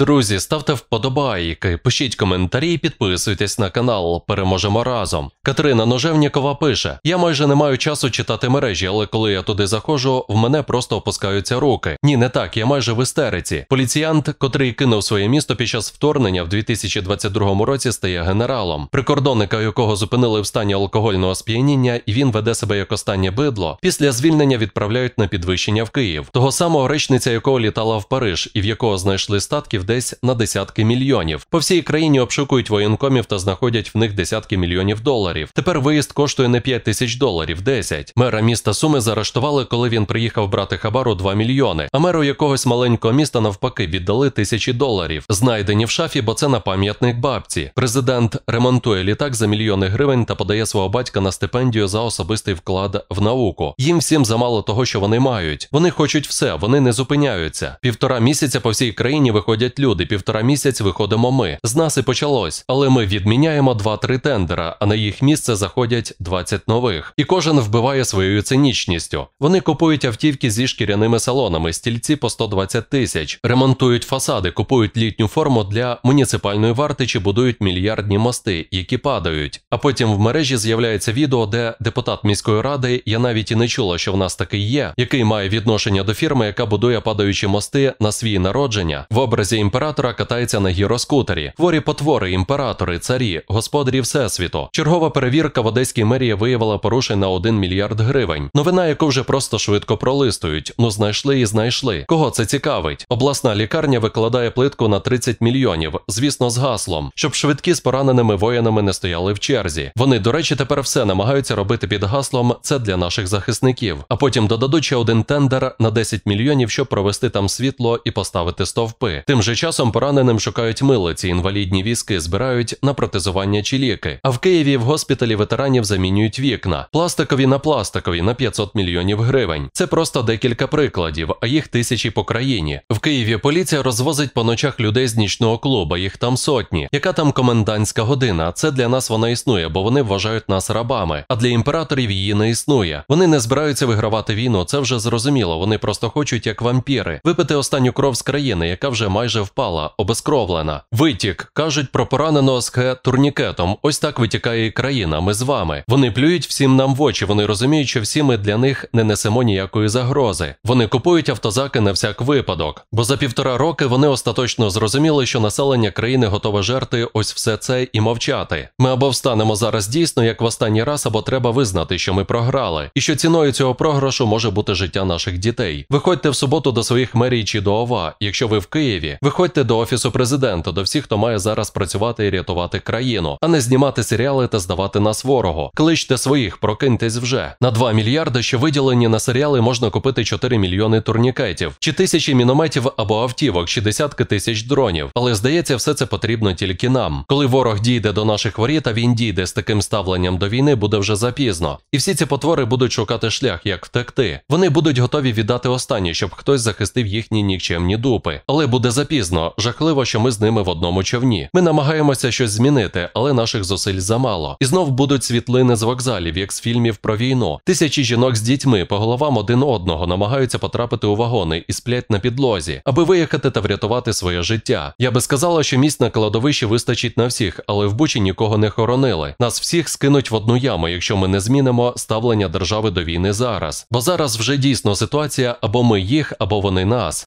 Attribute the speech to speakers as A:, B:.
A: Друзі, ставте вподобайки, пишіть коментарі і підписуйтесь на канал. Переможемо разом. Катерина Ножевнікова пише: Я майже не маю часу читати мережі, але коли я туди заходжу, в мене просто опускаються руки. Ні, не так, я майже в істериці. Поліціянт, котрий кинув своє місто під час вторгнення в 2022 році, стає генералом. Прикордонника, якого зупинили в стані алкогольного сп'яніння, і він веде себе як останнє бидло. Після звільнення відправляють на підвищення в Київ. Того самого речниця, якого літала в Париж і в якого знайшли статків десь на десятки мільйонів. По всій країні обшукують воєнкомів та знаходять в них десятки мільйонів доларів. Тепер виїзд коштує не 5 тисяч доларів, 10. Мера міста Суми заарештували, коли він приїхав брати хабару 2 мільйони. А меру якогось маленького міста навпаки віддали тисячі доларів, знайдені в шафі, бо це на пам'ятник бабці. Президент ремонтує літак за мільйони гривень та подає свого батька на стипендію за особистий вклад в науку. Їм всім замало того, що вони мають. Вони хочуть все, вони не зупиняються. Півтора місяця по всій країні виходять приходять люди, півтора місяць виходимо ми. З нас і почалось, але ми відміняємо 2-3 тендера, а на їх місце заходять 20 нових. І кожен вбиває своєю цинічністю. Вони купують автівки зі шкіряними салонами, стільці по 120 тисяч, ремонтують фасади, купують літню форму для муніципальної варти чи будують мільярдні мости, які падають. А потім в мережі з'являється відео, де депутат міської ради, я навіть і не чула, що в нас такий є, який має відношення до фірми, яка будує падаючі мости на свій народження в образі імператора катається на гіроскутері. Хворі потвори, імператори, царі, господарі всесвіту. Чергова перевірка в Одеській мерії виявила порушень на 1 мільярд гривень. Новина, яку вже просто швидко пролистують. Ну знайшли і знайшли. Кого це цікавить? Обласна лікарня викладає плитку на 30 мільйонів, звісно, з гаслом, щоб швидкі з пораненими воїнами не стояли в черзі. Вони, до речі, тепер все намагаються робити під гаслом. Це для наших захисників. А потім додадуть ще один тендер на 10 мільйонів, щоб провести там світло і поставити стовпи. Тим же же часом пораненим шукають мило ці інвалідні візки, збирають на протезування чи ліки. А в Києві в госпіталі ветеранів замінюють вікна, пластикові на пластикові на 500 мільйонів гривень. Це просто декілька прикладів, а їх тисячі по країні. В Києві поліція розвозить по ночах людей з нічного клубу, їх там сотні. Яка там комендантська година? Це для нас вона існує, бо вони вважають нас рабами. А для імператорів її не існує. Вони не збираються вигравати війну. Це вже зрозуміло. Вони просто хочуть, як вампіри, випити останню кров з країни, яка вже майже вже впала, обескровлена. Витік кажуть про пораненого з Х турнікетом. Ось так витікає і країна. Ми з вами. Вони плюють всім нам в очі. Вони розуміють, що всі ми для них не несемо ніякої загрози. Вони купують автозаки на всяк випадок. Бо за півтора роки вони остаточно зрозуміли, що населення країни готове жерти ось все це і мовчати. Ми або встанемо зараз дійсно, як в останній раз, або треба визнати, що ми програли, і що ціною цього програшу може бути життя наших дітей. Виходьте в суботу до своїх мерій чи до ова, якщо ви в Києві. Виходьте до офісу президента, до всіх, хто має зараз працювати і рятувати країну, а не знімати серіали та здавати нас ворогу. Кличте своїх, прокиньтесь вже на 2 мільярди, що виділені на серіали, можна купити 4 мільйони турнікетів, чи тисячі мінометів або автівок, чи десятки тисяч дронів. Але здається, все це потрібно тільки нам. Коли ворог дійде до наших воріт, а він дійде з таким ставленням до війни, буде вже запізно. І всі ці потвори будуть шукати шлях, як втекти. Вони будуть готові віддати останнє, щоб хтось захистив їхні нікчемні дупи, але буде запізно пізно. Жахливо, що ми з ними в одному човні. Ми намагаємося щось змінити, але наших зусиль замало. І знов будуть світлини з вокзалів, як з фільмів про війну. Тисячі жінок з дітьми по головам один одного намагаються потрапити у вагони і сплять на підлозі, аби виїхати та врятувати своє життя. Я би сказала, що місць на кладовищі вистачить на всіх, але в Бучі нікого не хоронили. Нас всіх скинуть в одну яму, якщо ми не змінимо ставлення держави до війни зараз. Бо зараз вже дійсно ситуація або ми їх, або вони нас.